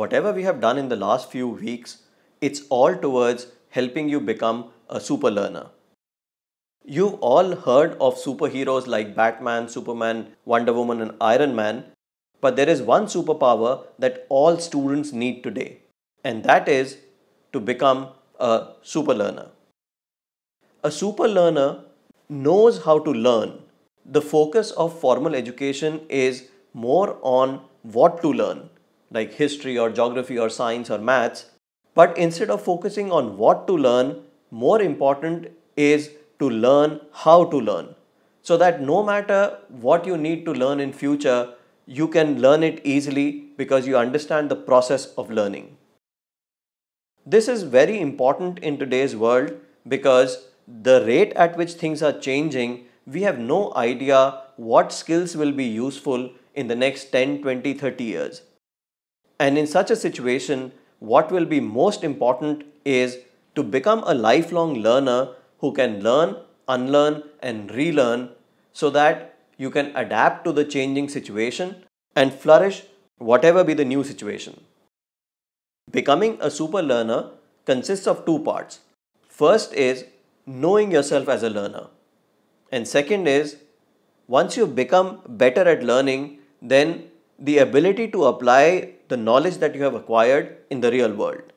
whatever we have done in the last few weeks, it's all towards helping you become a super learner. You've all heard of superheroes like Batman, Superman, Wonder Woman, and Iron Man, but there is one superpower that all students need today, and that is to become a super learner. A super learner knows how to learn. The focus of formal education is more on what to learn like history or geography or science or maths. But instead of focusing on what to learn, more important is to learn how to learn. So that no matter what you need to learn in future, you can learn it easily because you understand the process of learning. This is very important in today's world because the rate at which things are changing, we have no idea what skills will be useful in the next 10, 20, 30 years. And in such a situation, what will be most important is to become a lifelong learner who can learn, unlearn, and relearn so that you can adapt to the changing situation and flourish whatever be the new situation. Becoming a super learner consists of two parts. First is knowing yourself as a learner. And second is once you become better at learning, then the ability to apply the knowledge that you have acquired in the real world.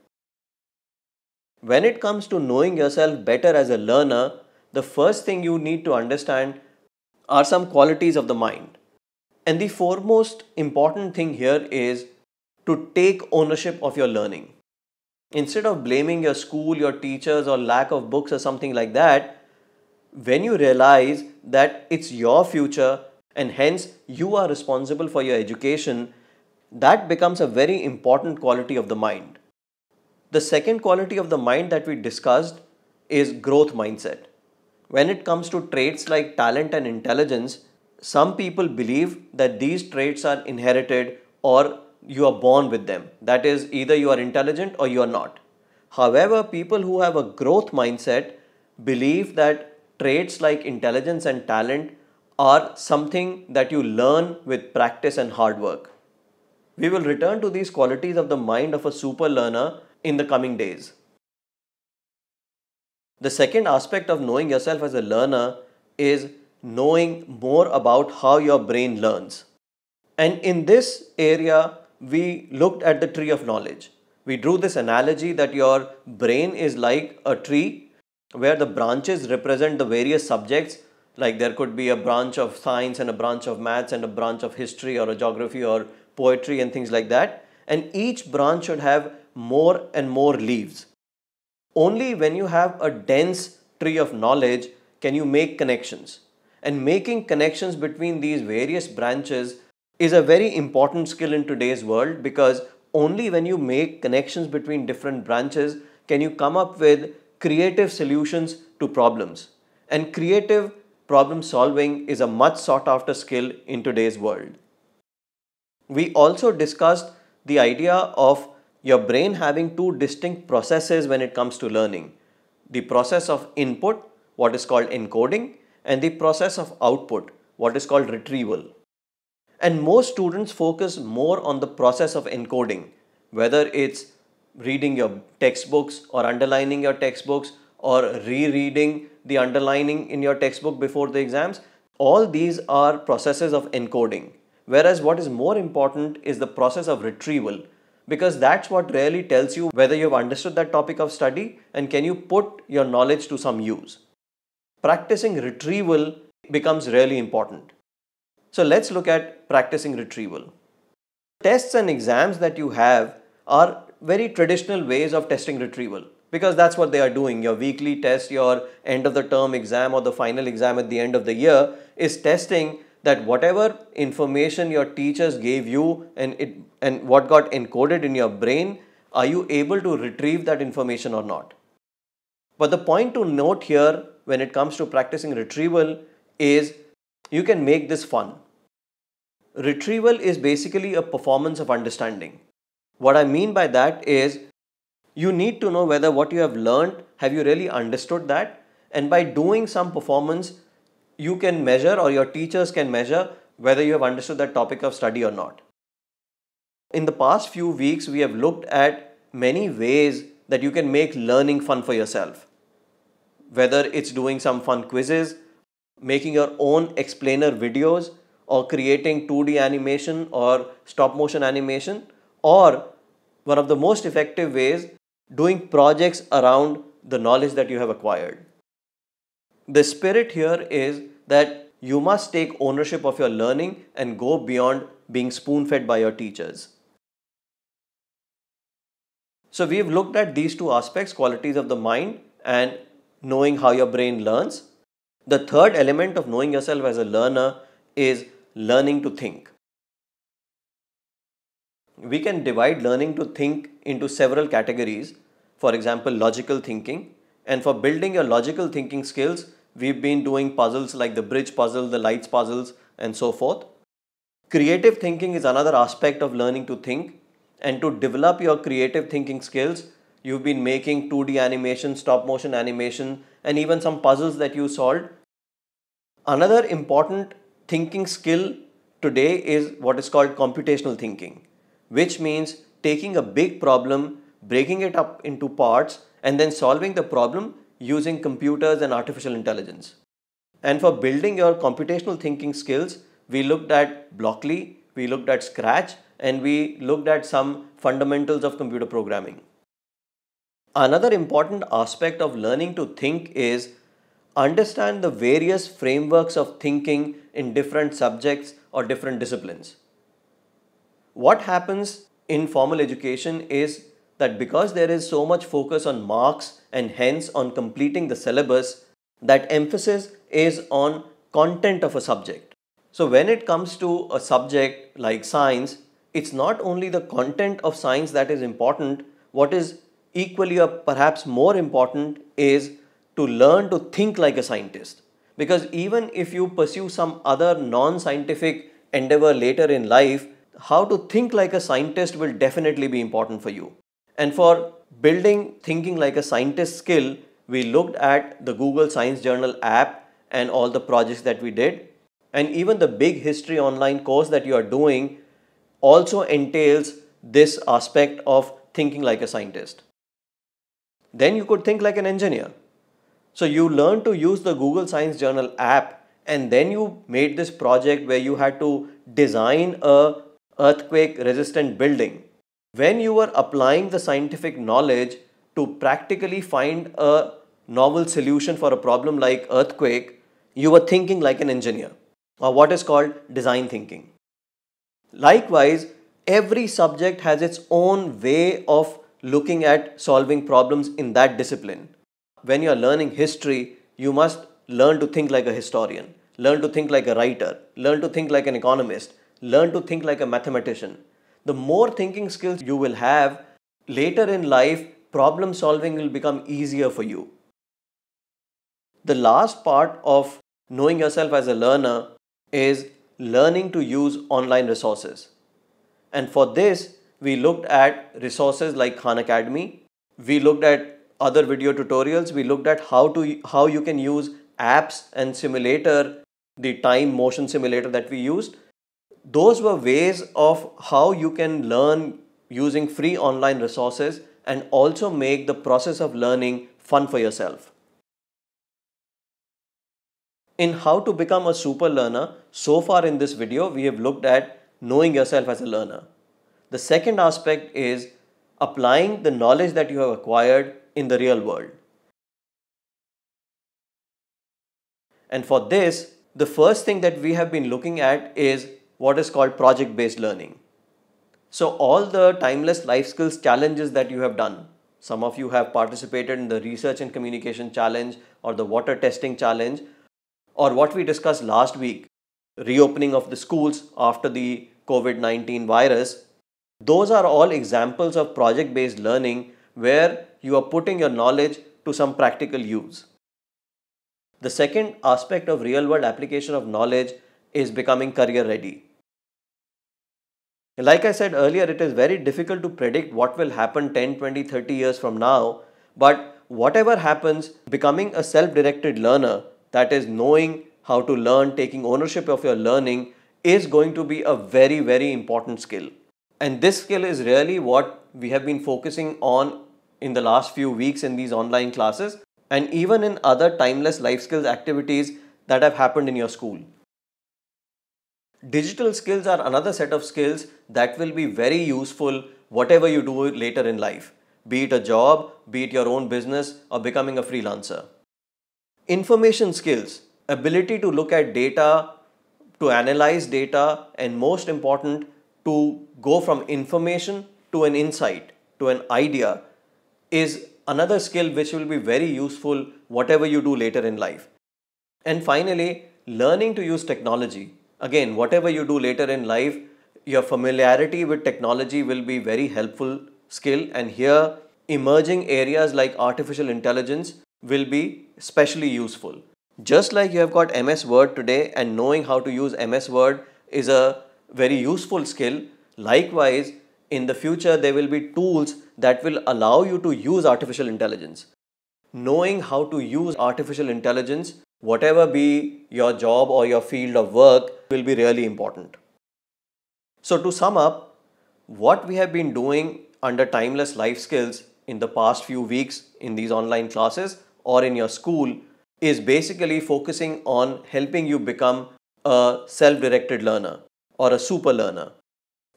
When it comes to knowing yourself better as a learner, the first thing you need to understand are some qualities of the mind. And the foremost important thing here is to take ownership of your learning. Instead of blaming your school, your teachers, or lack of books or something like that, when you realize that it's your future and hence you are responsible for your education, that becomes a very important quality of the mind. The second quality of the mind that we discussed is growth mindset. When it comes to traits like talent and intelligence, some people believe that these traits are inherited or you are born with them. That is, either you are intelligent or you are not. However, people who have a growth mindset believe that traits like intelligence and talent are something that you learn with practice and hard work. We will return to these qualities of the mind of a super learner in the coming days. The second aspect of knowing yourself as a learner is knowing more about how your brain learns. And in this area, we looked at the tree of knowledge. We drew this analogy that your brain is like a tree where the branches represent the various subjects. Like there could be a branch of science and a branch of maths and a branch of history or a geography or poetry and things like that. And each branch should have more and more leaves. Only when you have a dense tree of knowledge can you make connections. And making connections between these various branches is a very important skill in today's world because only when you make connections between different branches can you come up with creative solutions to problems. And creative problem solving is a much sought after skill in today's world. We also discussed the idea of your brain having two distinct processes when it comes to learning. The process of input, what is called encoding, and the process of output, what is called retrieval. And most students focus more on the process of encoding, whether it's reading your textbooks or underlining your textbooks or rereading the underlining in your textbook before the exams. All these are processes of encoding. Whereas what is more important is the process of retrieval because that's what really tells you whether you've understood that topic of study and can you put your knowledge to some use. Practicing retrieval becomes really important. So let's look at practicing retrieval. Tests and exams that you have are very traditional ways of testing retrieval because that's what they are doing. Your weekly test, your end of the term exam or the final exam at the end of the year is testing that whatever information your teachers gave you and it and what got encoded in your brain, are you able to retrieve that information or not? But the point to note here when it comes to practicing retrieval is you can make this fun. Retrieval is basically a performance of understanding. What I mean by that is you need to know whether what you have learned, have you really understood that? And by doing some performance, you can measure or your teachers can measure whether you have understood that topic of study or not. In the past few weeks, we have looked at many ways that you can make learning fun for yourself. Whether it's doing some fun quizzes, making your own explainer videos, or creating 2D animation or stop motion animation, or one of the most effective ways, doing projects around the knowledge that you have acquired. The spirit here is that you must take ownership of your learning and go beyond being spoon fed by your teachers. So, we've looked at these two aspects qualities of the mind and knowing how your brain learns. The third element of knowing yourself as a learner is learning to think. We can divide learning to think into several categories, for example, logical thinking. And for building your logical thinking skills, We've been doing puzzles like the bridge puzzle, the lights puzzles, and so forth. Creative thinking is another aspect of learning to think, and to develop your creative thinking skills, you've been making 2D animation, stop motion animation, and even some puzzles that you solved. Another important thinking skill today is what is called computational thinking, which means taking a big problem, breaking it up into parts, and then solving the problem using computers and artificial intelligence. And for building your computational thinking skills, we looked at Blockly, we looked at Scratch, and we looked at some fundamentals of computer programming. Another important aspect of learning to think is understand the various frameworks of thinking in different subjects or different disciplines. What happens in formal education is that because there is so much focus on marks and hence on completing the syllabus, that emphasis is on content of a subject. So when it comes to a subject like science, it's not only the content of science that is important, what is equally or perhaps more important is to learn to think like a scientist. Because even if you pursue some other non-scientific endeavor later in life, how to think like a scientist will definitely be important for you. And for building thinking like a scientist skill, we looked at the Google Science Journal app and all the projects that we did. And even the big history online course that you are doing also entails this aspect of thinking like a scientist. Then you could think like an engineer. So you learned to use the Google Science Journal app and then you made this project where you had to design a earthquake resistant building when you are applying the scientific knowledge to practically find a novel solution for a problem like earthquake, you are thinking like an engineer or what is called design thinking. Likewise, every subject has its own way of looking at solving problems in that discipline. When you are learning history, you must learn to think like a historian, learn to think like a writer, learn to think like an economist, learn to think like a mathematician, the more thinking skills you will have, later in life, problem solving will become easier for you. The last part of knowing yourself as a learner is learning to use online resources. And for this, we looked at resources like Khan Academy. We looked at other video tutorials. We looked at how to how you can use apps and simulator, the time motion simulator that we used those were ways of how you can learn using free online resources and also make the process of learning fun for yourself. In how to become a super learner, so far in this video, we have looked at knowing yourself as a learner. The second aspect is applying the knowledge that you have acquired in the real world. And for this, the first thing that we have been looking at is what is called project-based learning. So all the timeless life skills challenges that you have done, some of you have participated in the research and communication challenge or the water testing challenge or what we discussed last week, reopening of the schools after the COVID-19 virus, those are all examples of project-based learning where you are putting your knowledge to some practical use. The second aspect of real-world application of knowledge is becoming career ready. Like I said earlier, it is very difficult to predict what will happen 10, 20, 30 years from now. But whatever happens, becoming a self-directed learner, that is knowing how to learn, taking ownership of your learning is going to be a very, very important skill. And this skill is really what we have been focusing on in the last few weeks in these online classes and even in other timeless life skills activities that have happened in your school. Digital skills are another set of skills that will be very useful whatever you do later in life, be it a job, be it your own business or becoming a freelancer. Information skills, ability to look at data, to analyze data and most important to go from information to an insight, to an idea is another skill which will be very useful whatever you do later in life. And finally, learning to use technology again, whatever you do later in life, your familiarity with technology will be very helpful skill and here emerging areas like artificial intelligence will be especially useful. Just like you have got MS Word today and knowing how to use MS Word is a very useful skill, likewise in the future there will be tools that will allow you to use artificial intelligence. Knowing how to use artificial intelligence whatever be your job or your field of work will be really important. So to sum up, what we have been doing under timeless life skills in the past few weeks in these online classes or in your school is basically focusing on helping you become a self-directed learner or a super learner.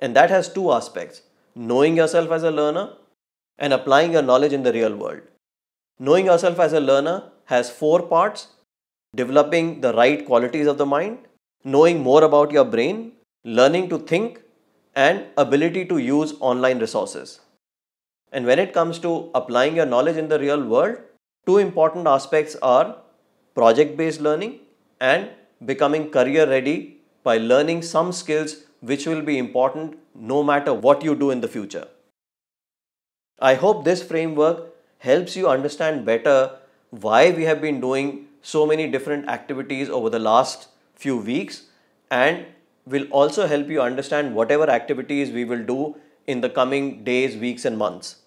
And that has two aspects, knowing yourself as a learner and applying your knowledge in the real world. Knowing yourself as a learner has four parts developing the right qualities of the mind, knowing more about your brain, learning to think, and ability to use online resources. And when it comes to applying your knowledge in the real world, two important aspects are project based learning and becoming career ready by learning some skills which will be important no matter what you do in the future. I hope this framework helps you understand better why we have been doing so many different activities over the last few weeks and will also help you understand whatever activities we will do in the coming days, weeks and months.